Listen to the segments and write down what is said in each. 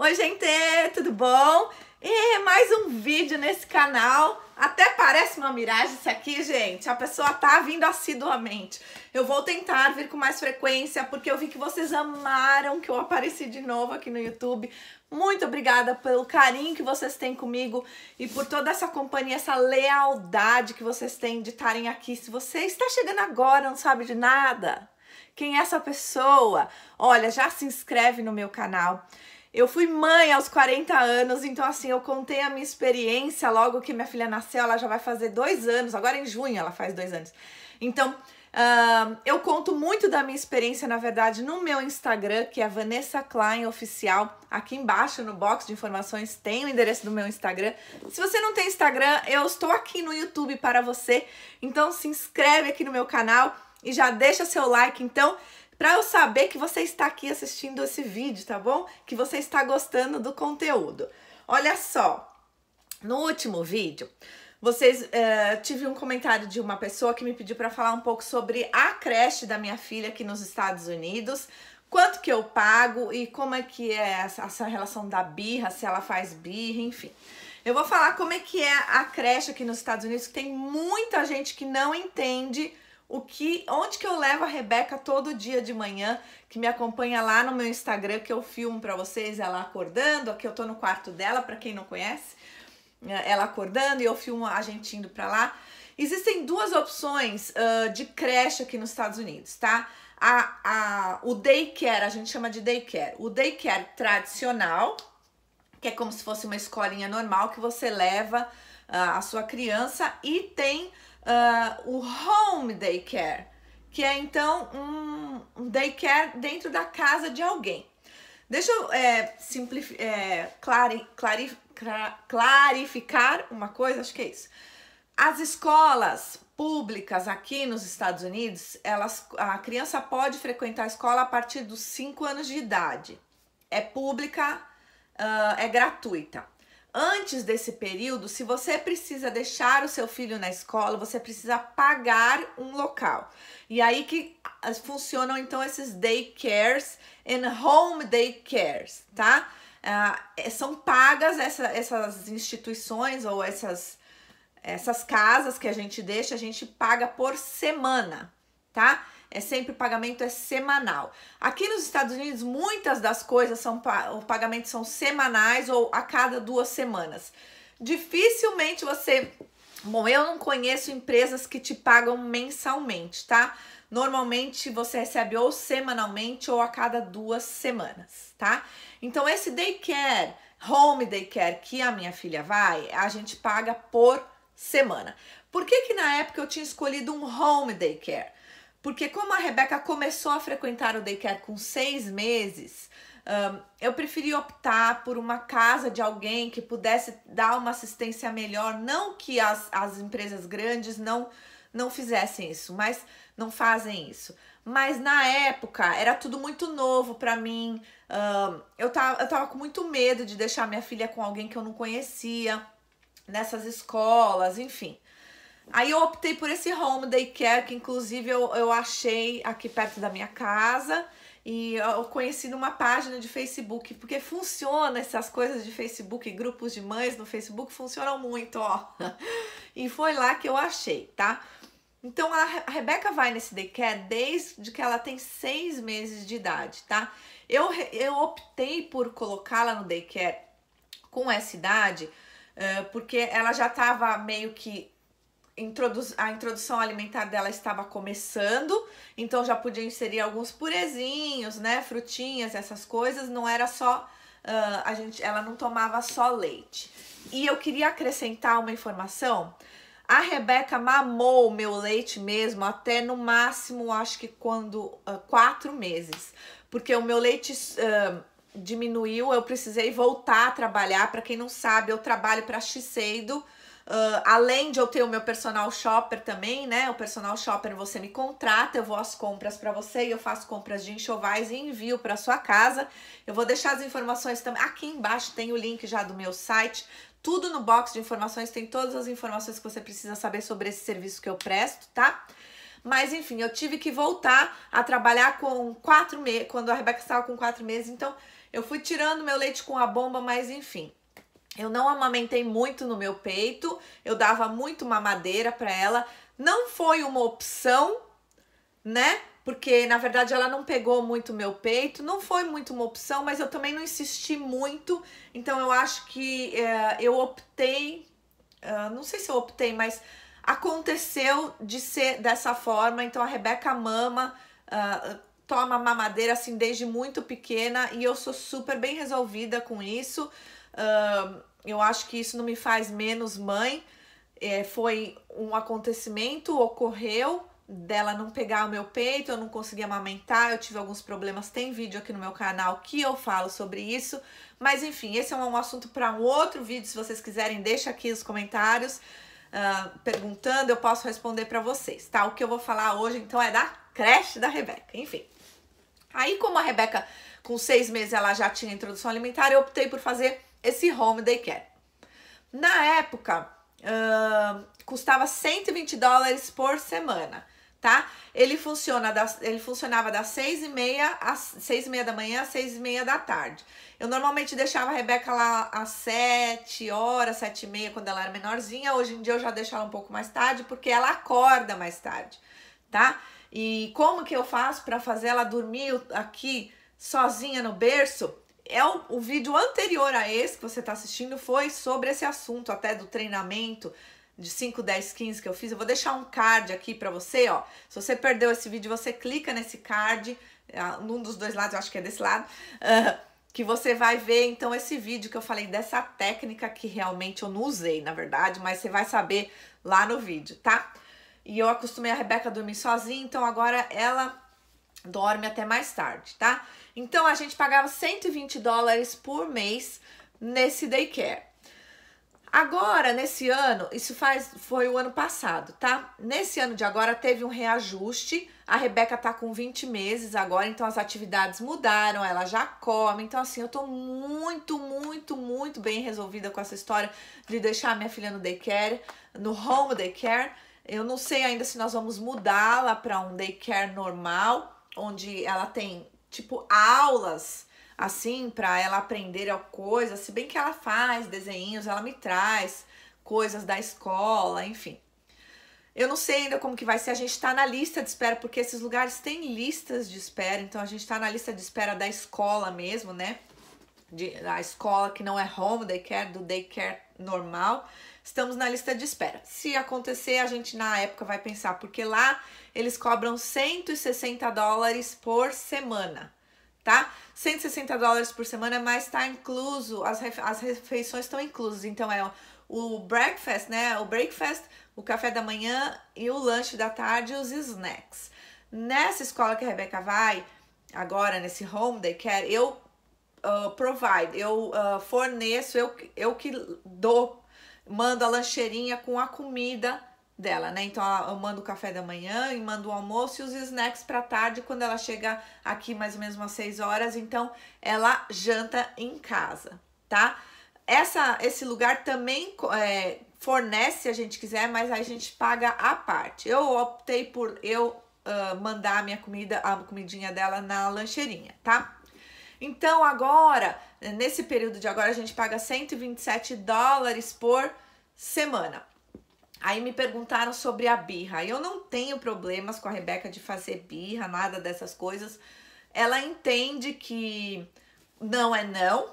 Oi, gente, tudo bom? E mais um vídeo nesse canal. Até parece uma miragem isso aqui, gente. A pessoa tá vindo assiduamente. Eu vou tentar vir com mais frequência, porque eu vi que vocês amaram que eu apareci de novo aqui no YouTube. Muito obrigada pelo carinho que vocês têm comigo e por toda essa companhia, essa lealdade que vocês têm de estarem aqui. Se você está chegando agora, não sabe de nada, quem é essa pessoa? Olha, já se inscreve no meu canal eu fui mãe aos 40 anos, então assim, eu contei a minha experiência logo que minha filha nasceu, ela já vai fazer dois anos, agora em junho ela faz dois anos. Então, uh, eu conto muito da minha experiência, na verdade, no meu Instagram, que é Vanessa Klein Oficial. Aqui embaixo, no box de informações, tem o endereço do meu Instagram. Se você não tem Instagram, eu estou aqui no YouTube para você. Então, se inscreve aqui no meu canal e já deixa seu like, então para eu saber que você está aqui assistindo esse vídeo, tá bom? Que você está gostando do conteúdo. Olha só, no último vídeo, vocês uh, tive um comentário de uma pessoa que me pediu para falar um pouco sobre a creche da minha filha aqui nos Estados Unidos. Quanto que eu pago e como é que é essa, essa relação da birra, se ela faz birra, enfim. Eu vou falar como é que é a creche aqui nos Estados Unidos, que tem muita gente que não entende o que, onde que eu levo a Rebeca todo dia de manhã, que me acompanha lá no meu Instagram, que eu filmo para vocês ela acordando, aqui eu tô no quarto dela, para quem não conhece, eh, ela acordando e eu filmo a gente indo para lá. Existem duas opções uh, de creche aqui nos Estados Unidos, tá? A, a, o daycare, a gente chama de daycare. O daycare tradicional, que é como se fosse uma escolinha normal que você leva uh, a sua criança e tem uh, o home daycare, que é então um, daycare dentro da casa de alguém. Deixa eu é, é, clari, clari, clarificar uma coisa, acho que é isso. As escolas públicas aqui nos Estados Unidos, elas, a criança pode frequentar a escola a partir dos 5 anos de idade. É pública, uh, é gratuita. Antes desse período, se você precisa deixar o seu filho na escola, você precisa pagar um local. E aí que ah, funcionam então esses daycares and home daycares, tá? Uh, são pagas essa, essas instituições ou essas, essas casas que a gente deixa, a gente paga por semana, tá? É sempre o pagamento é semanal. Aqui nos Estados Unidos, muitas das coisas são o pagamento são semanais ou a cada duas semanas. Dificilmente você, bom, eu não conheço empresas que te pagam mensalmente, tá? Normalmente você recebe ou semanalmente ou a cada duas semanas, tá? Então esse daycare, home daycare que a minha filha vai, a gente paga por semana. Por que que na época eu tinha escolhido um home daycare? Porque como a Rebeca começou a frequentar o daycare com seis meses, um, eu preferi optar por uma casa de alguém que pudesse dar uma assistência melhor. Não que as, as empresas grandes não, não fizessem isso, mas não fazem isso. Mas na época era tudo muito novo para mim. Um, eu, tava, eu tava com muito medo de deixar minha filha com alguém que eu não conhecia, nessas escolas, enfim. Aí eu optei por esse home daycare, que inclusive eu, eu achei aqui perto da minha casa. E eu conheci numa página de Facebook, porque funciona essas coisas de Facebook, grupos de mães no Facebook funcionam muito, ó. E foi lá que eu achei, tá? Então a Rebeca vai nesse daycare desde que ela tem seis meses de idade, tá? Eu, eu optei por colocá-la no daycare com essa idade, eh, porque ela já estava meio que introduz, a introdução alimentar dela estava começando, então já podia inserir alguns purezinhos, né? Frutinhas, essas coisas, não era só. Uh, a gente, ela não tomava só leite. E eu queria acrescentar uma informação. A Rebeca mamou o meu leite mesmo até no máximo, acho que quando uh, quatro meses, porque o meu leite uh, diminuiu. Eu precisei voltar a trabalhar. Para quem não sabe, eu trabalho para Shiseido, Uh, além de eu ter o meu personal shopper também, né? O personal shopper você me contrata, eu vou às compras para você e eu faço compras de enxovais e envio para sua casa. Eu vou deixar as informações também. Aqui embaixo tem o link já do meu site. Tudo no box de informações, tem todas as informações que você precisa saber sobre esse serviço que eu presto, tá? Mas enfim, eu tive que voltar a trabalhar com quatro meses, quando a Rebeca estava com quatro meses, então eu fui tirando meu leite com a bomba, mas enfim. Eu não amamentei muito no meu peito, eu dava muito mamadeira para ela. Não foi uma opção, né? Porque na verdade ela não pegou muito meu peito, não foi muito uma opção, mas eu também não insisti muito. Então eu acho que é, eu optei, uh, não sei se eu optei, mas aconteceu de ser dessa forma. Então a Rebeca mama, uh, toma mamadeira assim desde muito pequena e eu sou super bem resolvida com isso eu acho que isso não me faz menos mãe. É, foi um acontecimento, ocorreu dela não pegar o meu peito, eu não consegui amamentar, eu tive alguns problemas. Tem vídeo aqui no meu canal que eu falo sobre isso. Mas enfim, esse é um assunto para um outro vídeo. Se vocês quiserem, deixa aqui os comentários uh, perguntando, eu posso responder para vocês, tá? O que eu vou falar hoje então é da creche da Rebeca. Enfim. Aí, como a Rebeca, com seis meses, ela já tinha introdução alimentar, eu optei por fazer esse home daycare. Na época, uh, custava 120 dólares por semana, tá? Ele, funciona das, ele funcionava das seis e meia às seis e meia da manhã às seis e meia da tarde. Eu normalmente deixava a Rebeca lá às sete horas, sete e meia, quando ela era menorzinha. Hoje em dia eu já deixo ela um pouco mais tarde, porque ela acorda mais tarde, Tá? e como que eu faço para fazer ela dormir aqui sozinha no berço? É o, o vídeo anterior a esse que você está assistindo foi sobre esse assunto até do treinamento de 5, 10, 15 que eu fiz. Eu vou deixar um card aqui para você, ó. Se você perdeu esse vídeo, você clica nesse card, ah, num dos dois lados, eu acho que é desse lado, uh, que você vai ver então esse vídeo que eu falei dessa técnica que realmente eu não usei, na verdade, mas você vai saber lá no vídeo, tá? E eu acostumei a Rebeca a dormir sozinha, então agora ela dorme até mais tarde, tá? Então a gente pagava 120 dólares por mês nesse daycare. Agora, nesse ano, isso faz foi o ano passado, tá? Nesse ano de agora teve um reajuste. A Rebeca tá com 20 meses agora, então as atividades mudaram, ela já come. Então assim, eu tô muito, muito, muito bem resolvida com essa história de deixar minha filha no daycare, no home daycare eu não sei ainda se nós vamos mudá-la para um daycare normal, onde ela tem tipo aulas assim para ela aprender a coisa, se bem que ela faz desenhos, ela me traz coisas da escola, enfim. Eu não sei ainda como que vai ser, a gente está na lista de espera, porque esses lugares têm listas de espera, então a gente está na lista de espera da escola mesmo, né? De, da escola que não é home daycare, do daycare normal estamos na lista de espera. Se acontecer, a gente na época vai pensar, porque lá eles cobram 160 dólares por semana, tá? 160 dólares por semana, mas está incluso, as, refe as refeições estão inclusas. Então é o breakfast, né? O breakfast, o café da manhã e o lanche da tarde e os snacks. Nessa escola que a Rebeca vai, agora nesse home care, eu uh, provide, eu uh, forneço, eu, eu que dou mando a lancheirinha com a comida dela, né? Então eu mando o café da manhã e mando o almoço e os snacks para tarde quando ela chega aqui mais ou menos umas 6 horas, então ela janta em casa, tá? Essa, esse lugar também é, fornece se a gente quiser, mas aí a gente paga a parte. Eu optei por eu uh, mandar a minha comida, a comidinha dela na lancheirinha, tá? Então agora, nesse período de agora, a gente paga 127 dólares por semana. Aí me perguntaram sobre a birra. Eu não tenho problemas com a Rebeca de fazer birra, nada dessas coisas. Ela entende que não é não.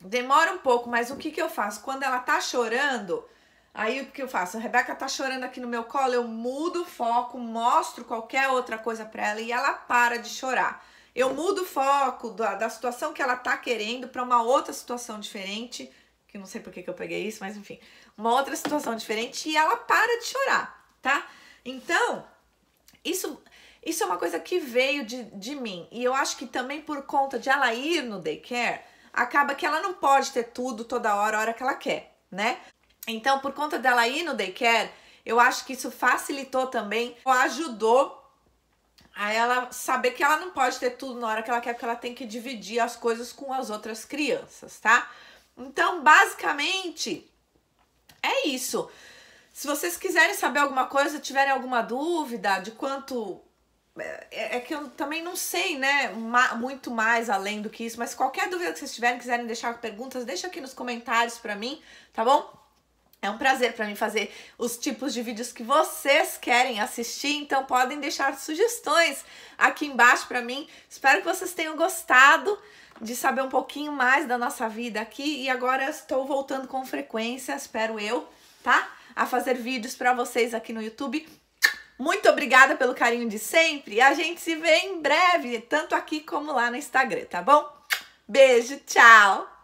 Demora um pouco, mas o que, que eu faço? Quando ela tá chorando, aí o que eu faço? A Rebeca tá chorando aqui no meu colo, eu mudo o foco, mostro qualquer outra coisa pra ela e ela para de chorar. Eu mudo o foco da, da situação que ela tá querendo para uma outra situação diferente, que não sei por que, que eu peguei isso, mas enfim, uma outra situação diferente e ela para de chorar, tá? Então, isso isso é uma coisa que veio de, de mim. E eu acho que também por conta de ela ir no daycare, acaba que ela não pode ter tudo toda hora, a hora que ela quer, né? Então, por conta dela ir no daycare, eu acho que isso facilitou também, ajudou a ela saber que ela não pode ter tudo na hora que ela quer, porque ela tem que dividir as coisas com as outras crianças, tá? Então, basicamente, é isso. Se vocês quiserem saber alguma coisa, tiverem alguma dúvida de quanto. É, é, é que eu também não sei, né? Ma, muito mais além do que isso, mas qualquer dúvida que vocês tiverem, quiserem deixar perguntas, deixa aqui nos comentários pra mim, tá bom? É um prazer para mim fazer os tipos de vídeos que vocês querem assistir, então podem deixar sugestões aqui embaixo para mim. Espero que vocês tenham gostado de saber um pouquinho mais da nossa vida aqui e agora estou voltando com frequência, espero eu, tá? A fazer vídeos para vocês aqui no YouTube. Muito obrigada pelo carinho de sempre e a gente se vê em breve, tanto aqui como lá no Instagram, tá bom? Beijo, tchau!